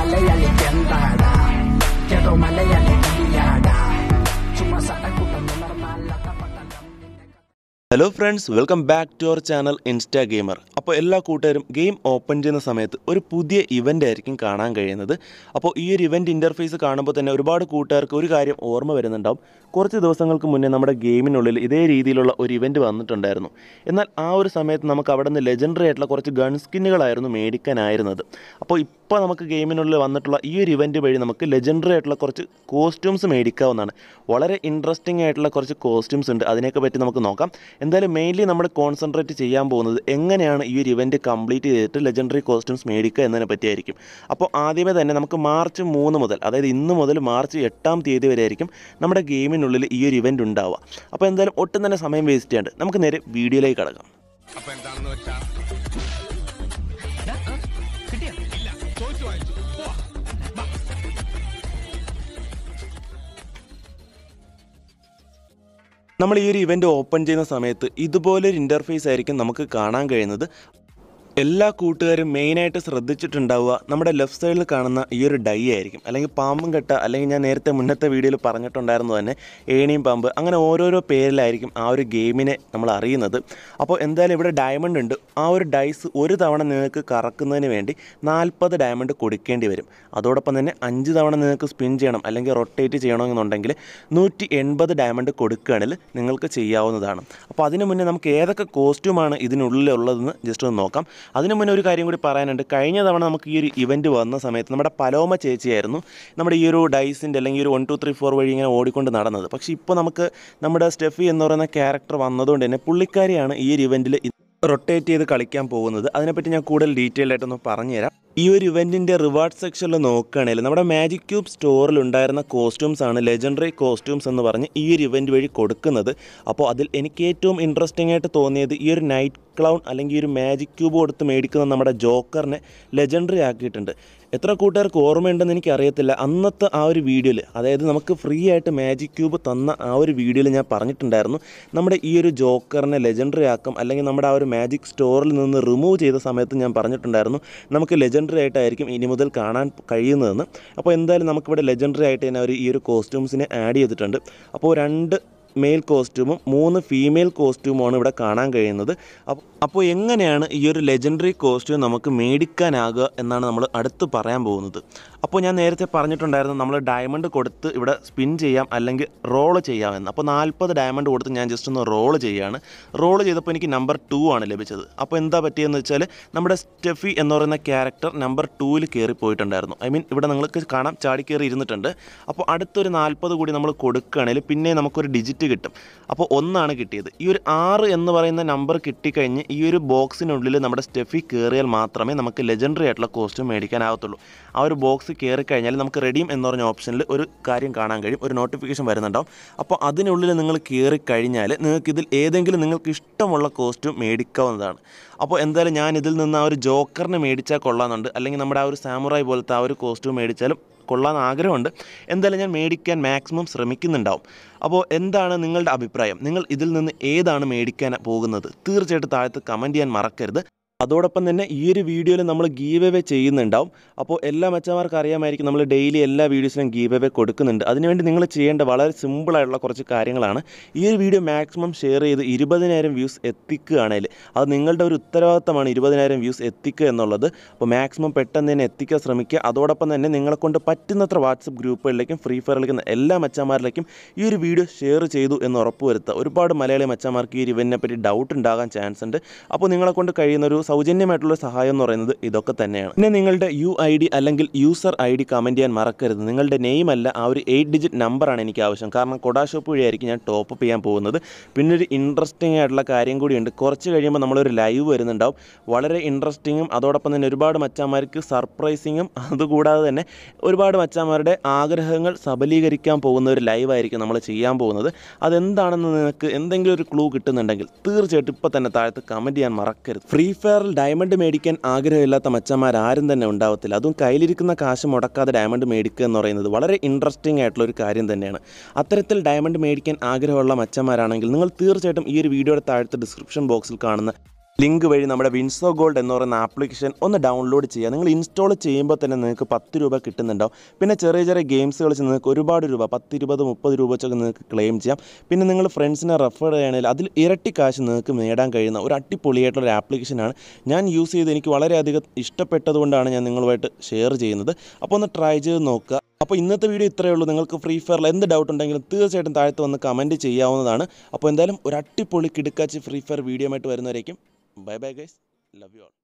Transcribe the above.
മലയാളിക്ക് എന്താടാ കേട്ടോ മലയാളി കവിയാടാ ചുമ്മാ സടക്കുട്ടം hello friends welcome back to our channel insta gamer അപ്പോൾ എല്ലാ കൂട്ടുകാരും ഗെയിം ഓപ്പൺ ചെയ്യുന്ന സമയത്ത് ഒരു പുതിയ ഇവൻ്റ് ആയിരിക്കും കാണാൻ കഴിയുന്നത് അപ്പോൾ ഈ ഒരു ഇവൻ്റ് ഇൻ്റർഫേസ് കാണുമ്പോൾ തന്നെ ഒരുപാട് കൂട്ടുകാർക്ക് ഒരു കാര്യം ഓർമ്മ വരുന്നുണ്ടാവും കുറച്ച് ദിവസങ്ങൾക്ക് മുന്നേ നമ്മുടെ ഗെയിമിനുള്ളിൽ ഇതേ രീതിയിലുള്ള ഒരു ഇവൻ്റ് വന്നിട്ടുണ്ടായിരുന്നു എന്നാൽ ആ ഒരു സമയത്ത് നമുക്ക് അവിടെ നിന്ന് ലെജൻഡറി ആയിട്ടുള്ള കുറച്ച് ഗൺ സ്കിന്നുകളായിരുന്നു മേടിക്കാനായിരുന്നത് അപ്പോൾ ഇപ്പോൾ നമുക്ക് ഗെയിമിനുള്ളിൽ വന്നിട്ടുള്ള ഈ ഒരു ഇവൻ്റ് വഴി നമുക്ക് ലെജൻഡറി ആയിട്ടുള്ള കുറച്ച് കോസ്റ്റ്യൂംസ് മേടിക്കാവുന്നതാണ് വളരെ ഇൻട്രസ്റ്റിംഗ് ആയിട്ടുള്ള കുറച്ച് കോസ്റ്റ്യൂംസ് ഉണ്ട് അതിനെയൊക്കെ പറ്റി നമുക്ക് നോക്കാം എന്തായാലും മെയിൻലി നമ്മൾ കോൺസെൻട്രേറ്റ് ചെയ്യാൻ പോകുന്നത് എങ്ങനെയാണ് ഈ ഒരു ഇവൻറ്റ് കംപ്ലീറ്റ് ചെയ്തിട്ട് ലെജൻഡറി കോസ്റ്റ്യൂംസ് മേടിക്കുക എന്നതിനെ പറ്റിയായിരിക്കും അപ്പോൾ ആദ്യമേ തന്നെ നമുക്ക് മാർച്ച് മൂന്ന് മുതൽ അതായത് ഇന്ന് മുതൽ മാർച്ച് എട്ടാം തീയതി വരെ ആയിരിക്കും നമ്മുടെ ഗെയിമിനുള്ളിൽ ഈ ഒരു ഇവൻറ്റ് ഉണ്ടാവുക അപ്പോൾ എന്തായാലും ഒട്ടും തന്നെ സമയം വേസ്റ്റ് ചെയ്യാണ്ട് നമുക്ക് നേരെ വീഡിയോയിലേക്ക് കടക്കാം അപ്പോൾ എന്താണെന്ന് വെച്ചാൽ നമ്മൾ ഈ ഒരു ഇവൻ്റ് ഓപ്പൺ ചെയ്യുന്ന സമയത്ത് ഇതുപോലൊരു ഇൻ്റർഫേസ് ആയിരിക്കും നമുക്ക് കാണാൻ കഴിയുന്നത് എല്ലാ കൂട്ടുകാരും മെയിനായിട്ട് ശ്രദ്ധിച്ചിട്ടുണ്ടാവുക നമ്മുടെ ലെഫ്റ്റ് സൈഡിൽ കാണുന്ന ഈ ഒരു ഡൈ ആയിരിക്കും അല്ലെങ്കിൽ പാമ്പും കെട്ട അല്ലെങ്കിൽ ഞാൻ നേരത്തെ മുന്നത്തെ വീഡിയോയിൽ പറഞ്ഞിട്ടുണ്ടായിരുന്നു തന്നെ ഏണിയും പാമ്പ് അങ്ങനെ ഓരോരോ പേരിലായിരിക്കും ആ ഒരു ഗെയിമിനെ നമ്മൾ അറിയുന്നത് അപ്പോൾ എന്തായാലും ഇവിടെ ഡയമണ്ട് ഉണ്ട് ആ ഒരു ഡൈസ് ഒരു തവണ നിങ്ങൾക്ക് കറക്കുന്നതിന് വേണ്ടി നാൽപ്പത് ഡയമണ്ട് കൊടുക്കേണ്ടി വരും അതോടൊപ്പം തന്നെ അഞ്ച് തവണ നിങ്ങൾക്ക് സ്പിൻ ചെയ്യണം അല്ലെങ്കിൽ റൊട്ടേറ്റ് ചെയ്യണമെന്നുണ്ടെങ്കിൽ നൂറ്റി എൺപത് ഡയമണ്ട് കൊടുക്കുകയാണെങ്കിൽ നിങ്ങൾക്ക് ചെയ്യാവുന്നതാണ് അപ്പോൾ അതിനു മുന്നേ നമുക്ക് ഏതൊക്കെ കോസ്റ്റ്യൂമാണ് ഇതിനുള്ളിലുള്ളതെന്ന് ജസ്റ്റ് ഒന്ന് നോക്കാം അതിനു മുന്നേ ഒരു കാര്യം കൂടി പറയാനുണ്ട് കഴിഞ്ഞ തവണ നമുക്ക് ഈ ഒരു ഇവൻറ്റ് വന്ന സമയത്ത് നമ്മുടെ പലോമ ചേച്ചിയായിരുന്നു നമ്മുടെ ഈ ഒരു ഡൈസിൻ്റെ അല്ലെങ്കിൽ ഒരു വൺ ടു ത്രീ ഫോർ വഴി ഇങ്ങനെ ഓടിക്കൊണ്ട് നടന്നത് പക്ഷേ ഇപ്പോൾ നമുക്ക് നമ്മുടെ സ്റ്റെഫി എന്ന് പറയുന്ന ക്യാരക്ടർ വന്നതുകൊണ്ട് തന്നെ പുള്ളിക്കാരിയാണ് ഈ ഒരു ഇവൻറ്റിൽ റൊട്ടേറ്റ് ചെയ്ത് കളിക്കാൻ പോകുന്നത് അതിനെപ്പറ്റി ഞാൻ കൂടുതൽ ഡീറ്റെയിൽ ആയിട്ടൊന്ന് പറഞ്ഞുതരാം ഈ ഒരു ഇവൻറ്റിൻ്റെ റിവാർഡ് സെക്ഷനിൽ നോക്കുകയാണെങ്കിൽ നമ്മുടെ മാജിക് ക്യൂബ് സ്റ്റോറിൽ ഉണ്ടായിരുന്ന കോസ്റ്റ്യൂംസ് ആണ് ലെജൻഡറി കോസ്റ്റ്യൂംസ് എന്ന് പറഞ്ഞ് ഈ ഒരു ഇവൻറ്റ് വഴി കൊടുക്കുന്നത് അപ്പോൾ അതിൽ എനിക്ക് ഏറ്റവും ഇൻട്രസ്റ്റിംഗ് ആയിട്ട് തോന്നിയത് ഈ ഒരു നൈറ്റ് ക്ലൗൺ അല്ലെങ്കിൽ ഒരു മാജിക് ക്യൂബ് കൊടുത്ത് മേടിക്കുന്ന നമ്മുടെ ജോക്കറിനെ ലെജൻഡറി ആക്കിയിട്ടുണ്ട് എത്ര കൂട്ടുകാർക്ക് ഓർമ്മയുണ്ടെന്ന് എനിക്ക് അറിയത്തില്ല അന്നത്തെ ആ ഒരു വീഡിയോയിൽ അതായത് നമുക്ക് ഫ്രീ ആയിട്ട് മാജിക് ക്യൂബ് തന്ന ആ ഒരു വീഡിയോയിൽ ഞാൻ പറഞ്ഞിട്ടുണ്ടായിരുന്നു നമ്മുടെ ഈ ഒരു ജോക്കറിനെ ലെജൻഡറി ആക്കും അല്ലെങ്കിൽ നമ്മുടെ ആ ഒരു മാജിക് സ്റ്റോറിൽ നിന്ന് റിമൂവ് ചെയ്ത സമയത്ത് ഞാൻ പറഞ്ഞിട്ടുണ്ടായിരുന്നു നമുക്ക് ലെജൻഡറി ആയിട്ടായിരിക്കും ഇനി മുതൽ കാണാൻ കഴിയുന്നതെന്ന് അപ്പോൾ എന്തായാലും നമുക്കിവിടെ ലെജൻഡറി ആയിട്ട് തന്നെ അവർ ഈ ഒരു കോസ്റ്റ്യൂംസിനെ ആഡ് ചെയ്തിട്ടുണ്ട് അപ്പോൾ രണ്ട് മെയിൽ കോസ്റ്റ്യൂമും മൂന്ന് ഫീമെയിൽ കോസ്റ്റ്യൂമാണ് ഇവിടെ കാണാൻ കഴിയുന്നത് അപ്പോൾ എങ്ങനെയാണ് ഈ ഒരു ലെജൻഡറി കോസ്റ്റ്യൂം നമുക്ക് മേടിക്കാനാകുക എന്നാണ് നമ്മൾ അടുത്ത് പറയാൻ പോകുന്നത് അപ്പോൾ ഞാൻ നേരത്തെ പറഞ്ഞിട്ടുണ്ടായിരുന്നു നമ്മൾ ഡയമണ്ട് കൊടുത്ത് ഇവിടെ സ്പിൻ ചെയ്യാം അല്ലെങ്കിൽ റോള് ചെയ്യാമെന്ന് അപ്പോൾ നാൽപ്പത് ഡയമണ്ട് കൊടുത്ത് ഞാൻ ജസ്റ്റ് ഒന്ന് റോള് ചെയ്യുകയാണ് റോള് ചെയ്തപ്പോൾ എനിക്ക് നമ്പർ ടു ആണ് ലഭിച്ചത് അപ്പോൾ എന്താ പറ്റിയെന്ന് വെച്ചാൽ നമ്മുടെ സ്റ്റെഫി എന്ന് പറയുന്ന ക്യാരക്ടർ നമ്പർ ടൂവിൽ കയറിപ്പോയിട്ടുണ്ടായിരുന്നു ഐ മീൻ ഇവിടെ നിങ്ങൾക്ക് കാണാം ചാടി കയറി ഇരുന്നിട്ടുണ്ട് അപ്പോൾ അടുത്തൊരു നാൽപ്പത് കൂടി നമ്മൾ കൊടുക്കുകയാണെങ്കിൽ പിന്നെ നമുക്കൊരു ഡിജിറ്റ് എട്ട് കിട്ടും അപ്പോൾ ഒന്നാണ് കിട്ടിയത് ഈ ഒരു ആറ് എന്ന് പറയുന്ന നമ്പർ കിട്ടിക്കഴിഞ്ഞ് ഈ ഒരു ബോക്സിനുള്ളിൽ നമ്മുടെ സ്റ്റെഫി കയറിയാൽ മാത്രമേ നമുക്ക് ലെജൻഡറി ആയിട്ടുള്ള കോസ്റ്റ്യൂം മേടിക്കാനാവത്തുള്ളൂ ആ ഒരു ബോക്സ് കയറി കഴിഞ്ഞാൽ നമുക്ക് റെഡീം എന്ന് പറഞ്ഞ ഓപ്ഷനിൽ ഒരു കാര്യം കാണാൻ കഴിയും ഒരു നോട്ടിഫിക്കേഷൻ വരുന്നുണ്ടാവും അപ്പോൾ അതിനുള്ളിൽ നിങ്ങൾ കയറി കഴിഞ്ഞാൽ നിങ്ങൾക്ക് ഇതിൽ ഏതെങ്കിലും നിങ്ങൾക്ക് ഇഷ്ടമുള്ള കോസ്റ്റ്യൂം മേടിക്കാവുന്നതാണ് അപ്പോൾ എന്തായാലും ഞാൻ ഇതിൽ നിന്ന് ആ ഒരു ജോക്കറിനെ മേടിച്ചാൽ കൊള്ളാമെന്നുണ്ട് അല്ലെങ്കിൽ നമ്മുടെ ആ ഒരു സാമുറായി പോലത്തെ ആ ഒരു കോസ്റ്റ്യൂം മേടിച്ചാലും കൊള്ളാമെന്ന് ആഗ്രഹമുണ്ട് എന്തായാലും ഞാൻ മേടിക്കാൻ മാക്സിമം ശ്രമിക്കുന്നുണ്ടാവും അപ്പോൾ എന്താണ് നിങ്ങളുടെ അഭിപ്രായം നിങ്ങൾ ഇതിൽ നിന്ന് ഏതാണ് മേടിക്കാൻ പോകുന്നത് തീർച്ചയായിട്ടും താഴത്ത് കമൻറ്റ് ചെയ്യാൻ മറക്കരുത് അതോടൊപ്പം തന്നെ ഈ ഒരു വീഡിയോയിൽ നമ്മൾ ഗീവ് എവേ ചെയ്യുന്നുണ്ടാവും അപ്പോൾ എല്ലാ മെച്ചമാർക്കും അറിയാമായിരിക്കും നമ്മൾ ഡെയിലി എല്ലാ വീഡിയോസിനും ഗീവ് എവേ കൊടുക്കുന്നുണ്ട് അതിനുവേണ്ടി നിങ്ങൾ ചെയ്യേണ്ട വളരെ സിമ്പിളായിട്ടുള്ള കുറച്ച് കാര്യങ്ങളാണ് ഈ ഒരു വീഡിയോ മാക്സിമം ഷെയർ ചെയ്ത് ഇരുപതിനായിരം വ്യൂസ് എത്തിക്കുകയാണെങ്കിൽ അത് നിങ്ങളുടെ ഒരു ഉത്തരവാദിത്തമാണ് ഇരുപതിനായിരം വ്യൂസ് എത്തിക്കുക എന്നുള്ളത് അപ്പോൾ മാക്സിമം പെട്ടെന്ന് തന്നെ എത്തിക്കാൻ ശ്രമിക്കുക അതോടൊപ്പം തന്നെ നിങ്ങളെക്കൊണ്ട് പറ്റുന്നത്ര വാട്സപ്പ് ഗ്രൂപ്പുകളിലേക്കും ഫ്രീ ഫയറിലേക്കും എല്ലാ മെച്ചമാരിലേക്കും ഈ ഒരു വീഡിയോ ഷെയർ ചെയ്തു എന്ന് ഉറപ്പുവരുത്തുക ഒരുപാട് മലയാളി മെച്ചമാർക്ക് ഈ ഒരു ഇവൻറ്റിനെപ്പറ്റി ഡൗട്ട് ഉണ്ടാകാൻ ചാൻസ് ഉണ്ട് അപ്പോൾ നിങ്ങളെക്കൊണ്ട് കഴിയുന്നൊരു സൗജന്യമായിട്ടുള്ള സഹായം എന്ന് പറയുന്നത് ഇതൊക്കെ തന്നെയാണ് പിന്നെ നിങ്ങളുടെ യു ഐ ഡി അല്ലെങ്കിൽ യൂസർ ഐ ഡി കമൻറ്റ് ചെയ്യാൻ മറക്കരുത് നിങ്ങളുടെ നെയിം അല്ല ആ ഒരു എയ്റ്റ് ഡിജിറ്റ് നമ്പറാണ് എനിക്ക് ആവശ്യം കാരണം കൊടാഷോപ്പ് വഴിയായിരിക്കും ഞാൻ ടോപ്പ് അപ്പ് ചെയ്യാൻ പോകുന്നത് പിന്നെ ഒരു ഇൻട്രസ്റ്റിംഗ് ആയിട്ടുള്ള കാര്യം കൂടിയുണ്ട് കുറച്ച് കഴിയുമ്പോൾ നമ്മളൊരു ലൈവ് വരുന്നുണ്ടാവും വളരെ ഇൻട്രസ്റ്റിങ്ങും അതോടൊപ്പം തന്നെ ഒരുപാട് മച്ചാന്മാർക്ക് സർപ്രൈസിങ്ങും അതുകൂടാതെ തന്നെ ഒരുപാട് മച്ചാന്മാരുടെ ആഗ്രഹങ്ങൾ സബലീകരിക്കാൻ പോകുന്ന ഒരു ലൈവായിരിക്കും നമ്മൾ ചെയ്യാൻ പോകുന്നത് അതെന്താണെന്ന് നിനക്ക് എന്തെങ്കിലും ഒരു ക്ലൂ കിട്ടുന്നുണ്ടെങ്കിൽ തീർച്ചയായിട്ടും ഇപ്പോൾ തന്നെ താഴത്ത് കമൻറ്റ് ചെയ്യാൻ മറക്കരുത് ഫ്രീ ഫയർ ഷെയർബസാറിൽ ഡയമണ്ട് മേടിക്കാൻ ആഗ്രഹമില്ലാത്ത ആരും തന്നെ ഉണ്ടാവത്തില്ല അതും കയ്യിലിരിക്കുന്ന കാശ് മുടക്കാതെ ഡയമണ്ട് മേടിക്കുക എന്ന് പറയുന്നത് വളരെ ഇൻട്രസ്റ്റിംഗ് ആയിട്ടുള്ള ഒരു കാര്യം തന്നെയാണ് അത്തരത്തിൽ ഡയമണ്ട് മേടിക്കാൻ ആഗ്രഹമുള്ള മച്ചന്മാരാണെങ്കിൽ നിങ്ങൾ തീർച്ചയായിട്ടും ഈ ഒരു വീഡിയോയുടെ താഴത്തെ ഡിസ്ക്രിപ്ഷൻ ബോക്സിൽ കാണുന്ന ലിങ്ക് വഴി നമ്മുടെ വിൻസോ ഗോൾഡ് എന്ന് പറയുന്ന ആപ്ലിക്കേഷൻ ഒന്ന് ഡൗൺലോഡ് ചെയ്യുക നിങ്ങൾ ഇൻസ്റ്റാൾ ചെയ്യുമ്പോൾ തന്നെ നിങ്ങൾക്ക് പത്ത് രൂപ കിട്ടുന്നുണ്ടാവും പിന്നെ ചെറിയ ചെറിയ ഗെയിംസ് കളിച്ച് നിങ്ങൾക്ക് ഒരുപാട് രൂപ പത്ത് ഇരുപത് മുപ്പത് രൂപ വെച്ചൊക്കെ നിങ്ങൾക്ക് ക്ലെയിം ചെയ്യാം പിന്നെ നിങ്ങൾ ഫ്രണ്ട്സിനെ റെഫർ ചെയ്യണമെങ്കിൽ അതിൽ ഇരട്ടി കാശ് നിങ്ങൾക്ക് നേടാൻ കഴിയുന്ന ഒരു അടിപൊളിയായിട്ടുള്ള ഒരു ആപ്ലിക്കേഷനാണ് ഞാൻ യൂസ് ചെയ്ത് എനിക്ക് വളരെയധികം ഇഷ്ടപ്പെട്ടതുകൊണ്ടാണ് ഞാൻ നിങ്ങളുമായിട്ട് ഷെയർ ചെയ്യുന്നത് അപ്പോൾ ഒന്ന് ട്രൈ ചെയ്ത് നോക്കുക അപ്പോൾ ഇന്നത്തെ വീഡിയോ ഇത്രയേ ഉള്ളൂ നിങ്ങൾക്ക് ഫ്രീ ഫയറിൽ എന്ത് ഡൗട്ട് ഉണ്ടെങ്കിലും തീർച്ചയായിട്ടും താഴത്ത് വന്ന് കമൻറ്റ് ചെയ്യാവുന്നതാണ് അപ്പോൾ എന്തായാലും ഒരു അടിപൊളി കിടുക്കാച്ച് ഫ്രീ ഫയർ വീഡിയോ ആയിട്ട് വരുന്നവരേക്കും bye bye guys love you all